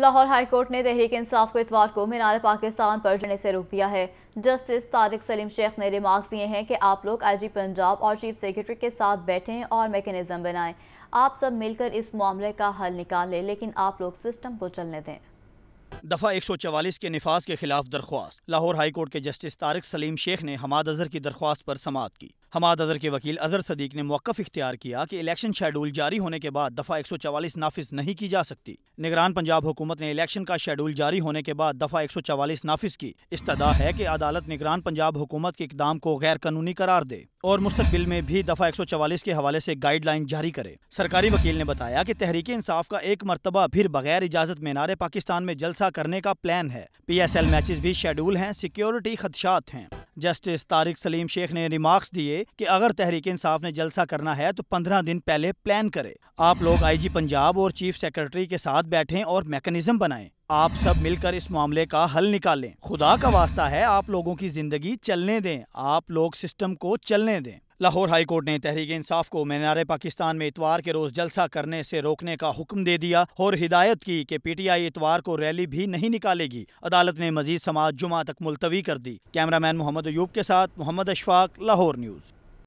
Lahore high court ने तहरीक इंसाफ को इतवार को मीनार पाकिस्तान पर जाने से रोक दिया है जस्टिस तारिक सलीम शेख ने रिमार्क दिए हैं कि आप लोग जी पंजाब और चीफ सेक्रेटरी के साथ बैठें और मेकेनिज़्म बनाएं आप सब मिलकर इस मामले का हल निकाल लें लेकिन आप लोग सिस्टम को चलने दें दफ़ा एक सौ चवालीस के नफाज के खिलाफ दरख्वास्त लाहौर हाईकोर्ट के जस्टिस तारिक सलीम शेख ने हमाद अजहर की दरख्वास्त पर समात की हमाद अजहर के वकील अजहर सदीक ने मौकफ इख्तियार किया कि इलेक्शन शेड्यूल जारी होने के बाद दफ़ा एक सौ चवालीस नाफिज नहीं की जा सकती निगरान पंजाब हुकूमत ने इलेक्शन का शेड्यूल जारी होने के बाद दफ़ा एक सौ चवालीस नाफिज की इस्तः है कि अदालत निगरान पंजाब हुकूमत के इकदाम को गैर कानूनी करार दे और मुस्तबिल में भी दफ़ा एक सौ चवालीस के हवाले से गाइडलाइन जारी करे सरकारी वकील ने बताया कि तहरीक इंसाफ का एक मरतबा फिर बगैर इजाजत नारे पाकिस्तान में जलसा करने का प्लान है पी एस एल मैच भी शेड्यूल हैं सिक्योरिटी खदशात हैं जस्टिस तारिक सलीम शेख ने रिमार्क्स दिए कि अगर तहरीक इंसाफ ने जलसा करना है तो पंद्रह दिन पहले प्लान करें आप लोग आईजी पंजाब और चीफ सेक्रेटरी के साथ बैठें और मैकेनिज्म बनाएं आप सब मिलकर इस मामले का हल निकालें खुदा का वास्ता है आप लोगों की जिंदगी चलने दें आप लोग सिस्टम को चलने दें लाहौर हाई कोर्ट ने तहरीक इंसाफ को मीनार पाकिस्तान में इतवार के रोज जलसा करने से रोकने का हुक्म दे दिया और हिदायत की कि पीटीआई इतवार को रैली भी नहीं निकालेगी अदालत ने मजीद समाज जुमा तक मुलतवी कर दी कैमरामैन मोहम्मद अयूब के साथ मोहम्मद अशफाक लाहौर न्यूज़